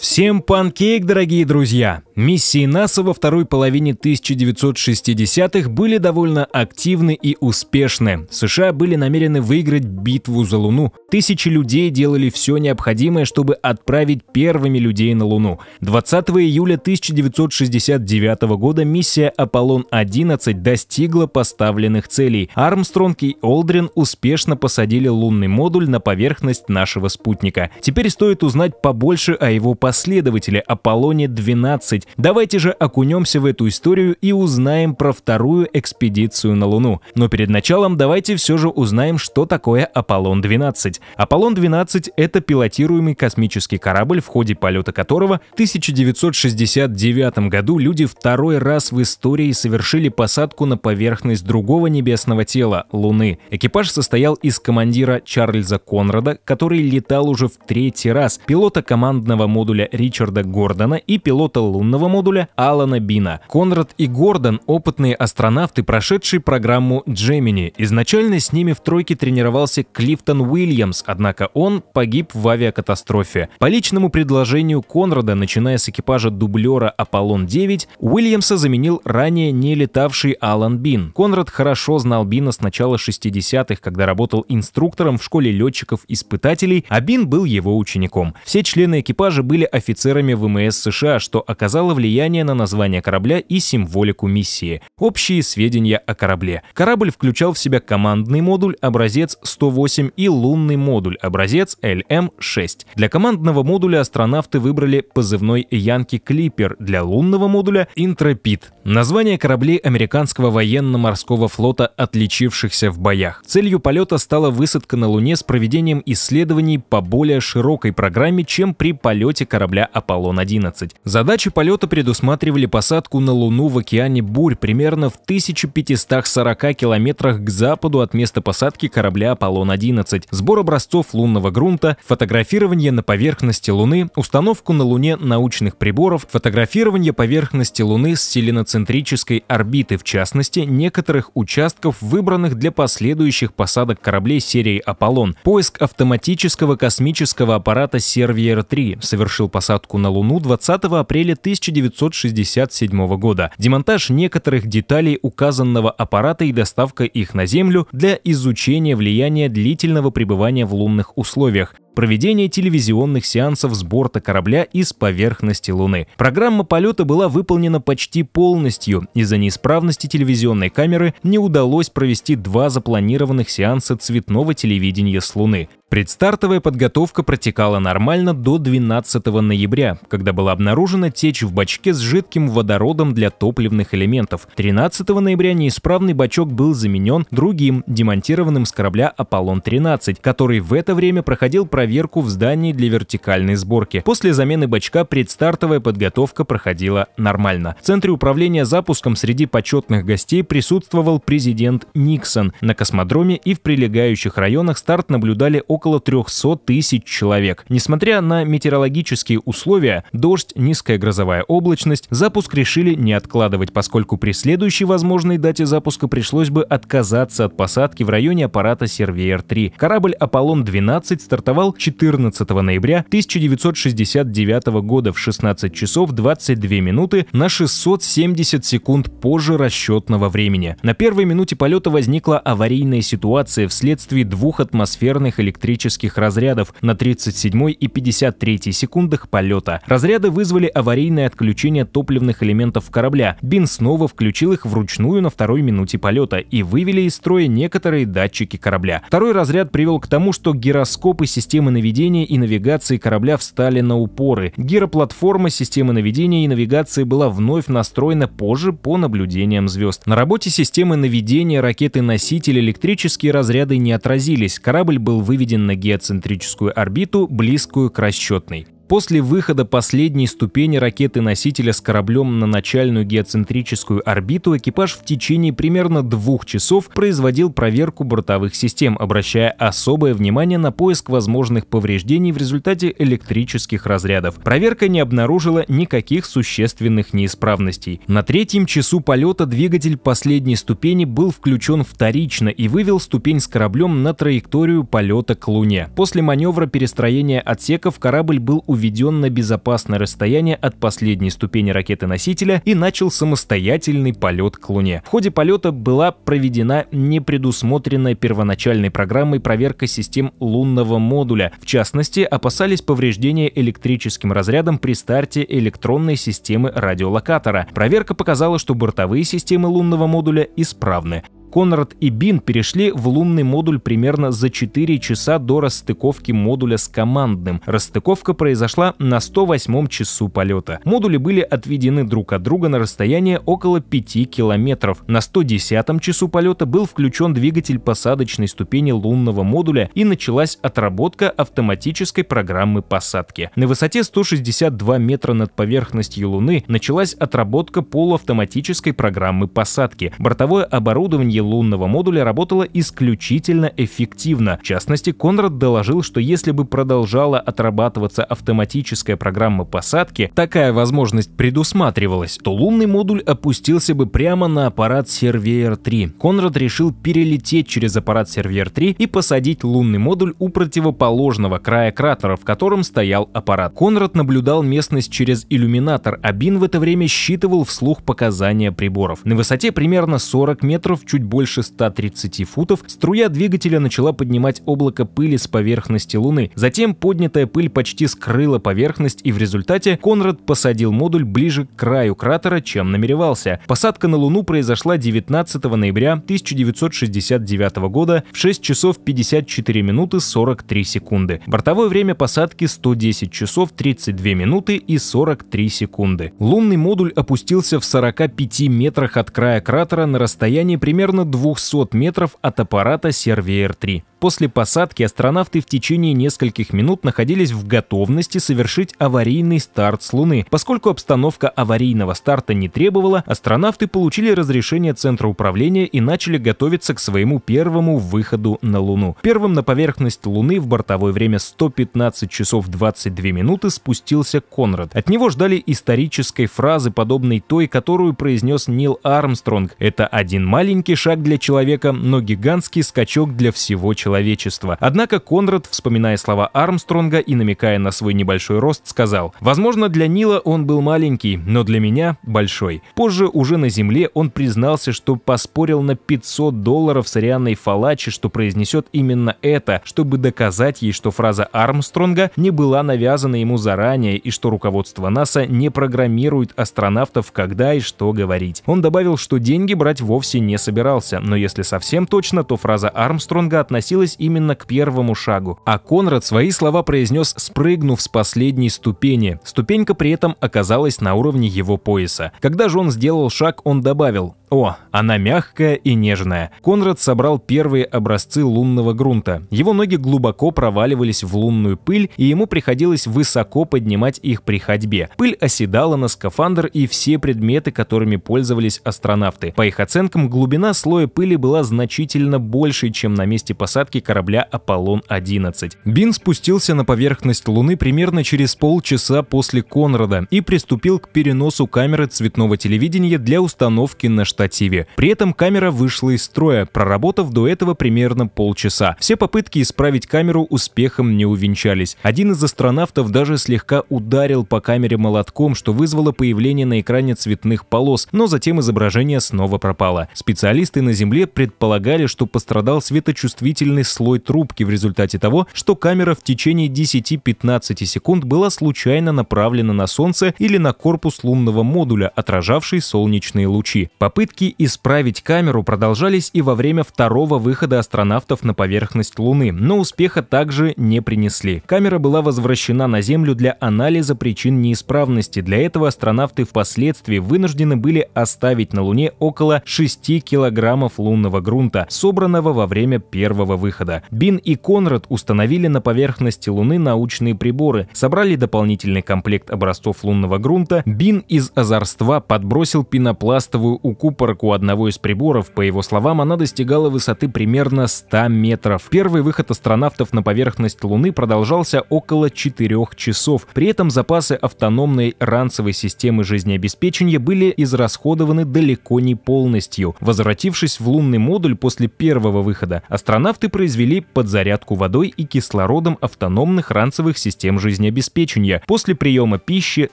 Всем панкейк, дорогие друзья! Миссии НАСА во второй половине 1960-х были довольно активны и успешны. США были намерены выиграть битву за Луну. Тысячи людей делали все необходимое, чтобы отправить первыми людей на Луну. 20 июля 1969 года миссия «Аполлон-11» достигла поставленных целей. Армстронг и Олдрин успешно посадили лунный модуль на поверхность нашего спутника. Теперь стоит узнать побольше о его подробностях последователя Аполлоне-12. Давайте же окунемся в эту историю и узнаем про вторую экспедицию на Луну. Но перед началом давайте все же узнаем, что такое Аполлон-12. Аполлон-12 — это пилотируемый космический корабль, в ходе полета которого в 1969 году люди второй раз в истории совершили посадку на поверхность другого небесного тела — Луны. Экипаж состоял из командира Чарльза Конрада, который летал уже в третий раз, пилота командного модуля модуля Ричарда Гордона и пилота лунного модуля Алана Бина. Конрад и Гордон — опытные астронавты, прошедшие программу Джемини. Изначально с ними в тройке тренировался Клифтон Уильямс, однако он погиб в авиакатастрофе. По личному предложению Конрада, начиная с экипажа дублера Аполлон-9, Уильямса заменил ранее не летавший Алан Бин. Конрад хорошо знал Бина с начала 60-х, когда работал инструктором в школе летчиков-испытателей, а Бин был его учеником. Все члены экипажа были офицерами ВМС США, что оказало влияние на название корабля и символику миссии. Общие сведения о корабле. Корабль включал в себя командный модуль образец 108 и лунный модуль образец LM-6. Для командного модуля астронавты выбрали позывной Янки Клипер, для лунного модуля Интропит. Название кораблей американского военно-морского флота, отличившихся в боях. Целью полета стала высадка на Луне с проведением исследований по более широкой программе, чем при полете корабля корабля «Аполлон-11». Задачи полета предусматривали посадку на Луну в океане Бурь примерно в 1540 километрах к западу от места посадки корабля «Аполлон-11», сбор образцов лунного грунта, фотографирование на поверхности Луны, установку на Луне научных приборов, фотографирование поверхности Луны с селеноцентрической орбиты, в частности, некоторых участков, выбранных для последующих посадок кораблей серии «Аполлон», поиск автоматического космического аппарата «Сервьер-3», совершенно совершил посадку на Луну 20 апреля 1967 года. Демонтаж некоторых деталей указанного аппарата и доставка их на Землю для изучения влияния длительного пребывания в лунных условиях, проведение телевизионных сеансов с борта корабля и с поверхности Луны. Программа полета была выполнена почти полностью. Из-за неисправности телевизионной камеры не удалось провести два запланированных сеанса цветного телевидения с Луны. Предстартовая подготовка протекала нормально до 12 ноября, когда была обнаружена течь в бачке с жидким водородом для топливных элементов. 13 ноября неисправный бачок был заменен другим, демонтированным с корабля «Аполлон-13», который в это время проходил проверку в здании для вертикальной сборки. После замены бачка предстартовая подготовка проходила нормально. В центре управления запуском среди почетных гостей присутствовал президент Никсон. На космодроме и в прилегающих районах старт наблюдали около около 300 тысяч человек. Несмотря на метеорологические условия, дождь, низкая грозовая облачность, запуск решили не откладывать, поскольку при следующей возможной дате запуска пришлось бы отказаться от посадки в районе аппарата Сервеер-3. Корабль «Аполлон-12» стартовал 14 ноября 1969 года в 16 часов 22 минуты на 670 секунд позже расчетного времени. На первой минуте полета возникла аварийная ситуация вследствие двух атмосферных электрических электрических разрядов на 37 и 53 секундах полета. Разряды вызвали аварийное отключение топливных элементов корабля. Бин снова включил их вручную на второй минуте полета и вывели из строя некоторые датчики корабля. Второй разряд привел к тому, что гироскопы системы наведения и навигации корабля встали на упоры. Гироплатформа системы наведения и навигации была вновь настроена позже по наблюдениям звезд. На работе системы наведения ракеты-носитель электрические разряды не отразились. Корабль был выведен истинно геоцентрическую орбиту, близкую к расчетной. После выхода последней ступени ракеты-носителя с кораблем на начальную геоцентрическую орбиту экипаж в течение примерно двух часов производил проверку бортовых систем, обращая особое внимание на поиск возможных повреждений в результате электрических разрядов. Проверка не обнаружила никаких существенных неисправностей. На третьем часу полета двигатель последней ступени был включен вторично и вывел ступень с кораблем на траекторию полета к Луне. После маневра перестроения отсеков корабль был увеличен уведен на безопасное расстояние от последней ступени ракеты-носителя и начал самостоятельный полет к Луне. В ходе полета была проведена непредусмотренная первоначальной программой проверка систем лунного модуля. В частности, опасались повреждения электрическим разрядом при старте электронной системы радиолокатора. Проверка показала, что бортовые системы лунного модуля исправны. Конрад и Бин перешли в лунный модуль примерно за 4 часа до расстыковки модуля с командным. Расстыковка произошла на 108 часу полета. Модули были отведены друг от друга на расстояние около 5 километров. На 110 часу полета был включен двигатель посадочной ступени лунного модуля и началась отработка автоматической программы посадки. На высоте 162 метра над поверхностью Луны началась отработка полуавтоматической программы посадки. Бортовое оборудование строении лунного модуля работала исключительно эффективно. В частности, Конрад доложил, что если бы продолжала отрабатываться автоматическая программа посадки, такая возможность предусматривалась, то лунный модуль опустился бы прямо на аппарат Сервеер-3. Конрад решил перелететь через аппарат Сервеер-3 и посадить лунный модуль у противоположного края кратера, в котором стоял аппарат. Конрад наблюдал местность через иллюминатор, а Бин в это время считывал вслух показания приборов. На высоте примерно 40 метров чуть больше 130 футов, струя двигателя начала поднимать облако пыли с поверхности Луны. Затем поднятая пыль почти скрыла поверхность, и в результате Конрад посадил модуль ближе к краю кратера, чем намеревался. Посадка на Луну произошла 19 ноября 1969 года в 6 часов 54 минуты 43 секунды. Бортовое время посадки 110 часов 32 минуты и 43 секунды. Лунный модуль опустился в 45 метрах от края кратера на расстоянии примерно примерно 200 метров от аппарата «Сервеер-3». После посадки астронавты в течение нескольких минут находились в готовности совершить аварийный старт с Луны. Поскольку обстановка аварийного старта не требовала, астронавты получили разрешение Центра управления и начали готовиться к своему первому выходу на Луну. Первым на поверхность Луны в бортовое время 115 часов 22 минуты спустился Конрад. От него ждали исторической фразы, подобной той, которую произнес Нил Армстронг. Это один маленький шаг шаг для человека, но гигантский скачок для всего человечества. Однако Конрад, вспоминая слова Армстронга и намекая на свой небольшой рост, сказал, «Возможно, для Нила он был маленький, но для меня – большой». Позже уже на Земле он признался, что поспорил на 500 долларов с Рианной Фалачи, что произнесет именно это, чтобы доказать ей, что фраза Армстронга не была навязана ему заранее и что руководство НАСА не программирует астронавтов, когда и что говорить. Он добавил, что деньги брать вовсе не собирался сомневался, но если совсем точно, то фраза Армстронга относилась именно к первому шагу. А Конрад свои слова произнес, спрыгнув с последней ступени. Ступенька при этом оказалась на уровне его пояса. Когда же он сделал шаг, он добавил о, она мягкая и нежная. Конрад собрал первые образцы лунного грунта. Его ноги глубоко проваливались в лунную пыль, и ему приходилось высоко поднимать их при ходьбе. Пыль оседала на скафандр и все предметы, которыми пользовались астронавты. По их оценкам, глубина слоя пыли была значительно больше, чем на месте посадки корабля «Аполлон-11». Бин спустился на поверхность Луны примерно через полчаса после Конрада и приступил к переносу камеры цветного телевидения для установки на штаб штативе. При этом камера вышла из строя, проработав до этого примерно полчаса. Все попытки исправить камеру успехом не увенчались. Один из астронавтов даже слегка ударил по камере молотком, что вызвало появление на экране цветных полос, но затем изображение снова пропало. Специалисты на Земле предполагали, что пострадал светочувствительный слой трубки в результате того, что камера в течение 10-15 секунд была случайно направлена на Солнце или на корпус лунного модуля, отражавший солнечные лучи. Попытки Попытки исправить камеру продолжались и во время второго выхода астронавтов на поверхность Луны, но успеха также не принесли. Камера была возвращена на Землю для анализа причин неисправности. Для этого астронавты впоследствии вынуждены были оставить на Луне около 6 килограммов лунного грунта, собранного во время первого выхода. Бин и Конрад установили на поверхности Луны научные приборы, собрали дополнительный комплект образцов лунного грунта. Бин из озорства подбросил пенопластовую укуп окорок одного из приборов. По его словам, она достигала высоты примерно 100 метров. Первый выход астронавтов на поверхность Луны продолжался около 4 часов. При этом запасы автономной ранцевой системы жизнеобеспечения были израсходованы далеко не полностью. Возвратившись в лунный модуль после первого выхода, астронавты произвели подзарядку водой и кислородом автономных ранцевых систем жизнеобеспечения. После приема пищи,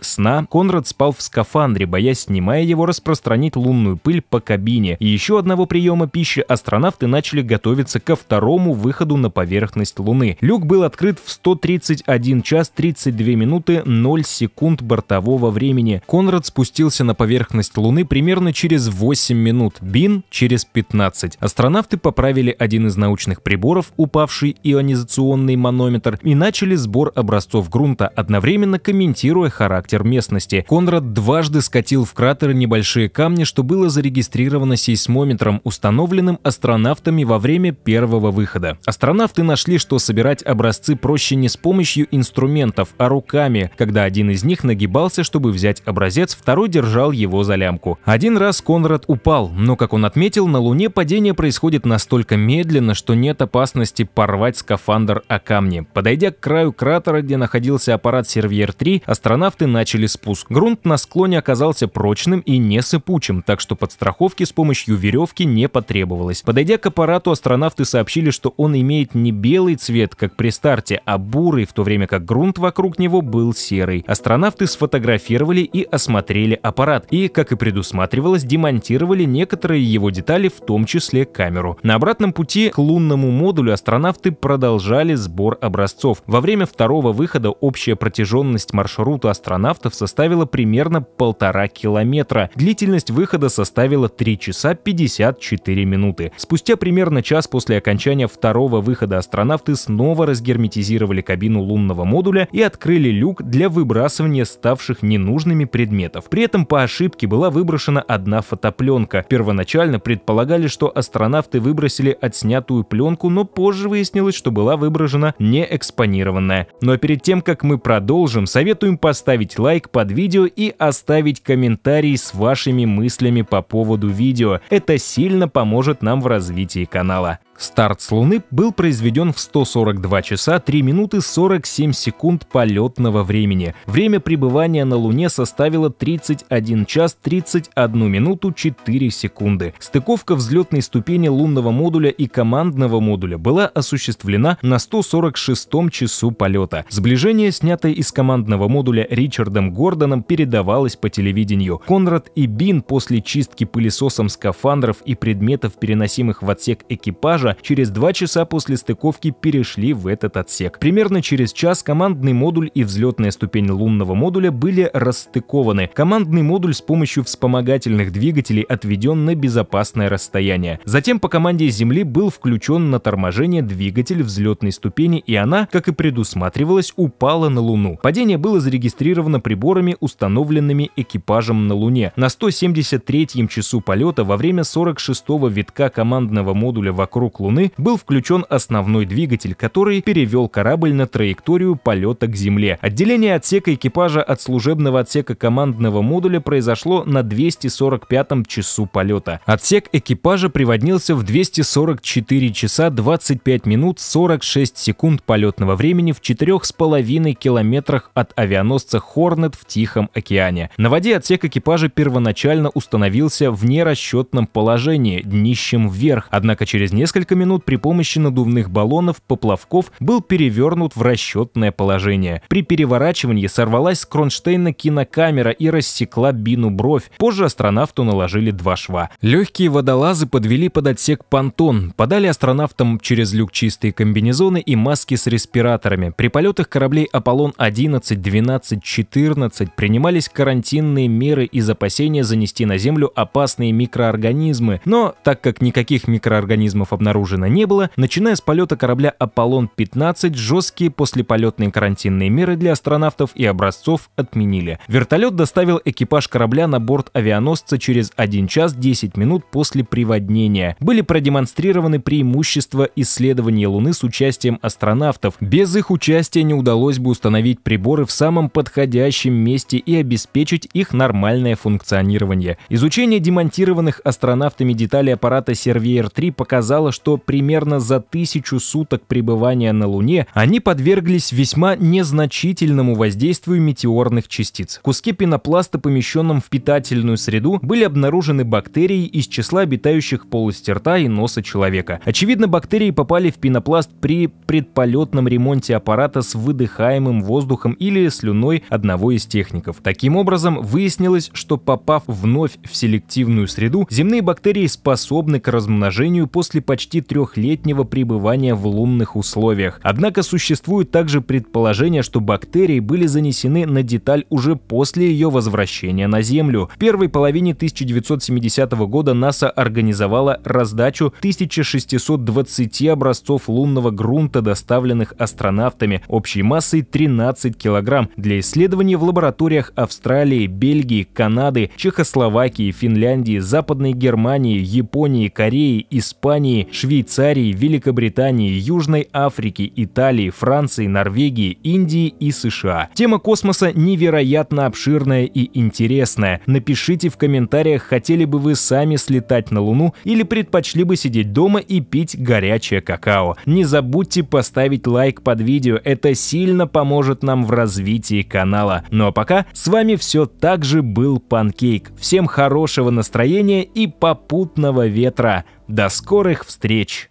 сна, Конрад спал в скафандре, боясь, снимая его, распространить лунную пыль пыль по кабине. И еще одного приема пищи астронавты начали готовиться ко второму выходу на поверхность Луны. Люк был открыт в 131 час 32 минуты 0 секунд бортового времени. Конрад спустился на поверхность Луны примерно через 8 минут, Бин — через 15. Астронавты поправили один из научных приборов, упавший ионизационный манометр, и начали сбор образцов грунта, одновременно комментируя характер местности. Конрад дважды скатил в кратер небольшие камни, что было зарегистрировано зарегистрировано сейсмометром, установленным астронавтами во время первого выхода. Астронавты нашли, что собирать образцы проще не с помощью инструментов, а руками, когда один из них нагибался, чтобы взять образец, второй держал его за лямку. Один раз Конрад упал, но, как он отметил, на Луне падение происходит настолько медленно, что нет опасности порвать скафандр о камни. Подойдя к краю кратера, где находился аппарат «Сервьер-3», астронавты начали спуск. Грунт на склоне оказался прочным и не сыпучим, так что под страховки с помощью веревки не потребовалось. Подойдя к аппарату, астронавты сообщили, что он имеет не белый цвет, как при старте, а бурый, в то время как грунт вокруг него был серый. Астронавты сфотографировали и осмотрели аппарат. И, как и предусматривалось, демонтировали некоторые его детали, в том числе камеру. На обратном пути к лунному модулю астронавты продолжали сбор образцов. Во время второго выхода общая протяженность маршрута астронавтов составила примерно полтора километра. Длительность выхода составила составила 3 часа 54 минуты. Спустя примерно час после окончания второго выхода астронавты снова разгерметизировали кабину лунного модуля и открыли люк для выбрасывания ставших ненужными предметов. При этом по ошибке была выброшена одна фотопленка. Первоначально предполагали, что астронавты выбросили отснятую пленку, но позже выяснилось, что была выброшена не экспонированная. Но ну а перед тем, как мы продолжим, советуем поставить лайк под видео и оставить комментарий с вашими мыслями по поводу видео. Это сильно поможет нам в развитии канала. Старт с Луны был произведен в 142 часа 3 минуты 47 секунд полетного времени. Время пребывания на Луне составило 31 час 31 минуту 4 секунды. Стыковка взлетной ступени лунного модуля и командного модуля была осуществлена на 146 часу полета. Сближение, снятое из командного модуля Ричардом Гордоном, передавалось по телевидению. Конрад и Бин после чистки пылесосом скафандров и предметов, переносимых в отсек экипажа, экипажа через два часа после стыковки перешли в этот отсек. Примерно через час командный модуль и взлетная ступень лунного модуля были расстыкованы. Командный модуль с помощью вспомогательных двигателей отведен на безопасное расстояние. Затем по команде Земли был включен на торможение двигатель взлетной ступени, и она, как и предусматривалось, упала на Луну. Падение было зарегистрировано приборами, установленными экипажем на Луне. На 173-м часу полета во время 46-го витка командного модуля вокруг вокруг Луны был включен основной двигатель, который перевел корабль на траекторию полета к Земле. Отделение отсека экипажа от служебного отсека командного модуля произошло на 245 м часу полета. Отсек экипажа приводнился в 244 часа 25 минут 46 секунд полетного времени в 4,5 километрах от авианосца «Хорнет» в Тихом океане. На воде отсек экипажа первоначально установился в нерасчетном положении, днищем вверх, однако через несколько несколько минут при помощи надувных баллонов, поплавков был перевернут в расчетное положение. При переворачивании сорвалась с кронштейна кинокамера и рассекла Бину бровь. Позже астронавту наложили два шва. Легкие водолазы подвели под отсек понтон, подали астронавтам через люк чистые комбинезоны и маски с респираторами. При полетах кораблей «Аполлон-11», «12», «14» принимались карантинные меры из опасения занести на Землю опасные микроорганизмы, но так как никаких микроорганизмов обнаружили, обнаружено не было, начиная с полета корабля «Аполлон-15» жесткие послеполетные карантинные меры для астронавтов и образцов отменили. Вертолет доставил экипаж корабля на борт авианосца через 1 час 10 минут после приводнения. Были продемонстрированы преимущества исследования Луны с участием астронавтов. Без их участия не удалось бы установить приборы в самом подходящем месте и обеспечить их нормальное функционирование. Изучение демонтированных астронавтами деталей аппарата Surveyor 3 показало, что что примерно за тысячу суток пребывания на Луне они подверглись весьма незначительному воздействию метеорных частиц. Куски пенопласта, помещенном в питательную среду, были обнаружены бактерии из числа обитающих полости рта и носа человека. Очевидно, бактерии попали в пенопласт при предполетном ремонте аппарата с выдыхаемым воздухом или слюной одного из техников. Таким образом, выяснилось, что попав вновь в селективную среду, земные бактерии способны к размножению после почти 23-летнего пребывания в лунных условиях. Однако существует также предположение, что бактерии были занесены на деталь уже после ее возвращения на Землю. В первой половине 1970 года НАСА организовала раздачу 1620 образцов лунного грунта, доставленных астронавтами, общей массой 13 килограмм, для исследований в лабораториях Австралии, Бельгии, Канады, Чехословакии, Финляндии, Западной Германии, Японии, Кореи, Испании, Швейцарии, Великобритании, Южной Африки, Италии, Франции, Норвегии, Индии и США. Тема космоса невероятно обширная и интересная. Напишите в комментариях, хотели бы вы сами слетать на Луну или предпочли бы сидеть дома и пить горячее какао. Не забудьте поставить лайк под видео, это сильно поможет нам в развитии канала. Ну а пока с вами все так же был Панкейк. Всем хорошего настроения и попутного ветра. До скорых встреч!